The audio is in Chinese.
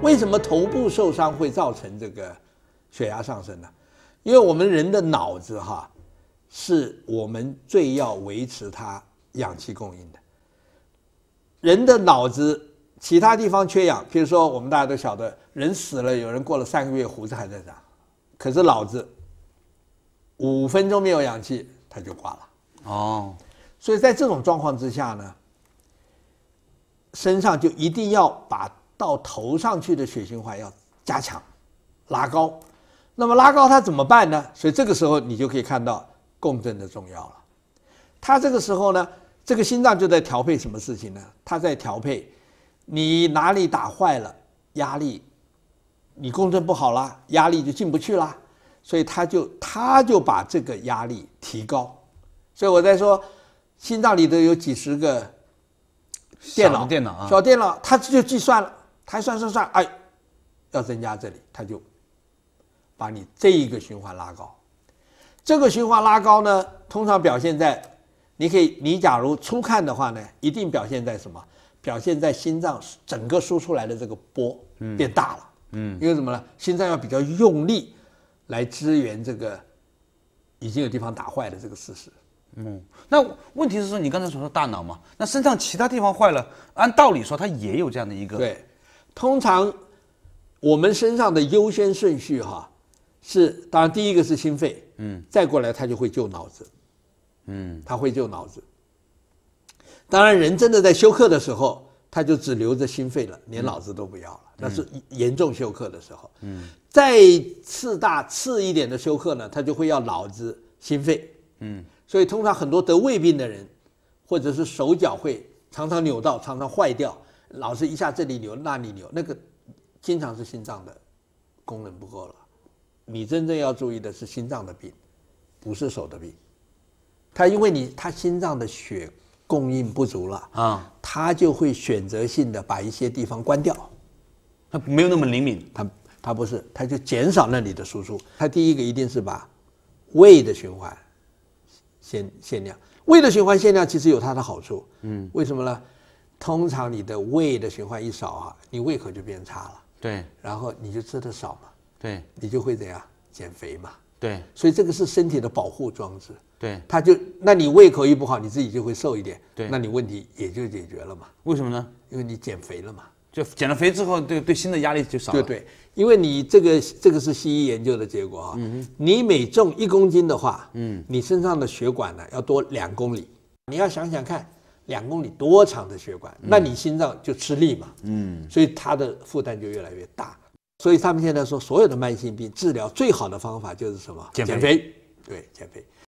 为什么头部受伤会造成这个血压上升呢？因为我们人的脑子哈，是我们最要维持它氧气供应的。人的脑子其他地方缺氧，比如说我们大家都晓得，人死了，有人过了三个月胡子还在长，可是脑子五分钟没有氧气他就挂了哦。所以在这种状况之下呢，身上就一定要把。到头上去的血循环要加强，拉高，那么拉高它怎么办呢？所以这个时候你就可以看到共振的重要了。它这个时候呢，这个心脏就在调配什么事情呢？它在调配，你哪里打坏了压力，你共振不好了，压力就进不去啦。所以它就它就把这个压力提高。所以我在说，心脏里头有几十个电脑，电脑啊，小电脑，它就计算了。他算算算，哎，要增加这里，他就把你这一个循环拉高。这个循环拉高呢，通常表现在，你可以，你假如初看的话呢，一定表现在什么？表现在心脏整个输出来的这个波变大了。嗯。因为什么呢？心脏要比较用力来支援这个已经有地方打坏的这个事实。嗯。那问题是说你刚才所说大脑嘛，那身上其他地方坏了，按道理说它也有这样的一个。对。通常我们身上的优先顺序哈是，当然第一个是心肺，嗯，再过来他就会救脑子，嗯，他会救脑子。当然人真的在休克的时候，他就只留着心肺了，连脑子都不要了，那是严重休克的时候。嗯，再次大次一点的休克呢，他就会要脑子、心肺。嗯，所以通常很多得胃病的人，或者是手脚会常常扭到、常常坏掉。老是一下这里流那里流，那个经常是心脏的功能不够了。你真正要注意的是心脏的病，不是手的病。他因为你他心脏的血供应不足了啊，他就会选择性的把一些地方关掉。他没有那么灵敏，他他不是，他就减少那里的输出。他第一个一定是把胃的循环限限量。胃的循环限量其实有它的好处，嗯，为什么呢？通常你的胃的循环一少啊，你胃口就变差了，对，然后你就吃的少嘛，对，你就会怎样减肥嘛，对，所以这个是身体的保护装置，对，他就那你胃口一不好，你自己就会瘦一点，对，那你问题也就解决了嘛？为什么呢？因为你减肥了嘛，就减了肥之后，对对，心的压力就少，对对，因为你这个这个是西医研究的结果啊，你每重一公斤的话，嗯，你身上的血管呢要多两公里，你要想想看。两公里多长的血管，那你心脏就吃力嘛？嗯，所以它的负担就越来越大。所以他们现在说，所有的慢性病治疗最好的方法就是什么？减肥。对，减肥。